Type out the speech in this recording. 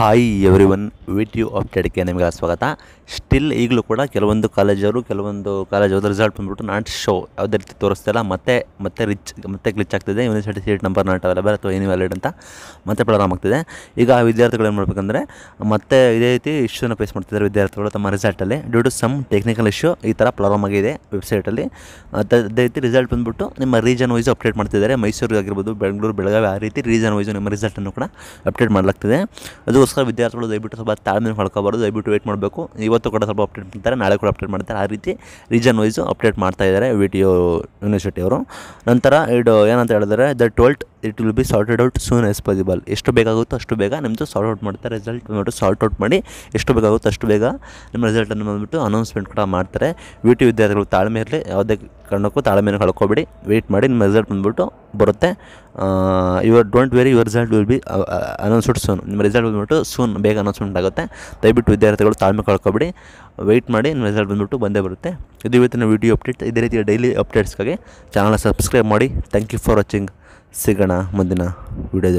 hi everyone video ಅಪ್ಡೇಟ್ಗೆ ನಿಮಗೆ ಸ್ವಾಗತ ಸ್ಟಿಲ್ ಈಗಲೂ ಕೂಡ ಕೆಲವೊಂದು ಕಾಲೇಜವರು ಕೆಲವೊಂದು ಕಾಲೇಜವ್ರದ್ದು ರಿಸಲ್ಟ್ ಬಂದ್ಬಿಟ್ಟು ನಾಟ್ ಶೋ ಯಾವುದೇ ರೀತಿ ತೋರಿಸ್ತಿಲ್ಲ ಮತ್ತೆ ಮತ್ತೆ ರಿಚ್ ಮತ್ತೆ ಕ್ಲಿಚ್ ಆಗ್ತಿದೆ university seat number not available ಅಥವಾ ವ್ಯಾಲಿಡ್ ಅಂತ ಮತ್ತೆ ಪ್ರಾಬ್ಲಮ್ ಆಗ್ತಿದೆ ಈಗ ವಿದ್ಯಾರ್ಥಿಗಳು ಏನು ಮಾಡಬೇಕಂದ್ರೆ ಮತ್ತೆ ಇದೇ ರೀತಿ ಇಶ್ಯೂನ ಫೇಸ್ ಮಾಡ್ತಿದ್ದಾರೆ ವಿದ್ಯಾರ್ಥಿಗಳು ತಮ್ಮ ರಿಸಲ್ಟಲ್ಲಿ due to some technical issue ಈ ಥರ ಪ್ರಾಬ್ಲಮ್ ಆಗಿದೆ ವೆಬ್ಸೈಟಲ್ಲಿ ಅದೇ ರೀತಿ ರಿಸಲ್ಟ್ ಬಂದ್ಬಿಟ್ಟು ನಿಮ್ಮ ರೀಜನ್ ವೈಸು ಅಪ್ಡೇಟ್ ಮಾಡ್ತಿದ್ದಾರೆ ಮೈಸೂರಿಗೆ ಆಗಿರ್ಬೋದು ಬೆಂಗಳೂರು ಬೆಳಗಾವಿ ಆ ರೀತಿ ರೀಜನ್ ವೈಸು ನಿಮ್ಮ ರಿಸಲ್ಟನ್ನು ಕೂಡ ಅಪ್ಡೇಟ್ ಮಾಡಲಾಗ್ತಿದೆ ಅದು ಅದಕ್ಕೋಸ್ಕರ ವಿದ್ಯಾರ್ಥಿಗಳು ದಯವಿಟ್ಟು ಸ್ವಲ್ಪ ತಾಳ್ಮೆ ಮಾಡ್ಕೋಬಾರ್ದು ದಯವಿಟ್ಟು ವೇಟ್ ಮಾಡಬೇಕು ಇವತ್ತು ಕೂಡ ಸ್ವಲ್ಪ ಅಪ್ಡೇಟ್ ಮಾಡ್ತಾರೆ ನಾಳೆ ಕೂಡ ಅಪ್ಡೇಟ್ ಮಾಡ್ತಾರೆ ಆ ರೀತಿ ರೀಜನ್ ವೈಸು ಅಪ್ಡೇಟ್ ಮಾಡ್ತಾ ಇದ್ದಾರೆ ವಿ ಟಿ ಯು ಯೂನಿವರ್ಸಿಟಿಯವರು ನಂತರ ಇದು ಏನಂತ ಹೇಳಿದ್ರೆ the twelfth it will be sorted out soon as possible ಎಷ್ಟು ಬೇಕಾಗುತ್ತೋ ಅಷ್ಟು ಬೇಗ ನಿಮ್ಮದು ಸಾರ್ಟ್ ಔಟ್ ಮಾಡ್ತಾರೆ ರಿಸಲ್ಟ್ ಬಂದುಬಿಟ್ಟು ಸಾರ್ಟ್ ಔಟ್ ಮಾಡಿ ಎಷ್ಟು ಬೇಕಾಗುತ್ತೋ ಅಷ್ಟು ಬೇಗ ನಿಮ್ಮ ರಿಸಲ್ಟನ್ನು ಬಂದುಬಿಟ್ಟು ಅನೌನ್ಸ್ಮೆಂಟ್ ಕೂಡ ಮಾಡ್ತಾರೆ ವಿ ಟಿ ವಿದ್ಯಾರ್ಥಿಗಳು ತಾಳ್ಮೆ ಇರಲಿ ಯಾವುದೇ ಕಣ್ಣಕ್ಕೂ ತಾಳೆ ಮೇಲೆ ಕಳ್ಕೊಬೇಡಿ ವೆಯ್ಟ್ ಮಾಡಿ ನಿಮ್ಮ ರಿಸಲ್ಟ್ ಬಂದುಬಿಟ್ಟು ಬರುತ್ತೆ your don't worry your result will be announced soon ನಿಮ್ಮ ರಿಸಲ್ಟ್ ಬಂದುಬಿಟ್ಟು ಸೂನ್ ಬೇಗ ಅನೌನ್ಸ್ಮೆಂಟ್ ಆಗುತ್ತೆ ದಯವಿಟ್ಟು ವಿದ್ಯಾರ್ಥಿಗಳು ತಾಳ್ಮೆ ಕಳ್ಕೊಬಿಡಿ ವೆಯ್ಟ್ ಮಾಡಿ ನಿಮ್ಮ ರಿಸಲ್ಟ್ ಬಂದುಬಿಟ್ಟು ಬಂದೇ ಬರುತ್ತೆ ಇದು ಇವತ್ತಿನ ವೀಡಿಯೋ ಅಪ್ಡೇಟ್ ಇದೇ ರೀತಿಯ ಡೈಲಿ ಅಪ್ಡೇಟ್ಸ್ಗಾಗಿ ಚಾನಲ್ನ ಸಬ್ಸ್ಕ್ರೈಬ್ ಮಾಡಿ ಥ್ಯಾಂಕ್ ಯು ಫಾರ್ ವಾಚಿಂಗ್ ಸಿಗೋಣ ಮುಂದಿನ ವೀಡಿಯೋದಲ್ಲಿ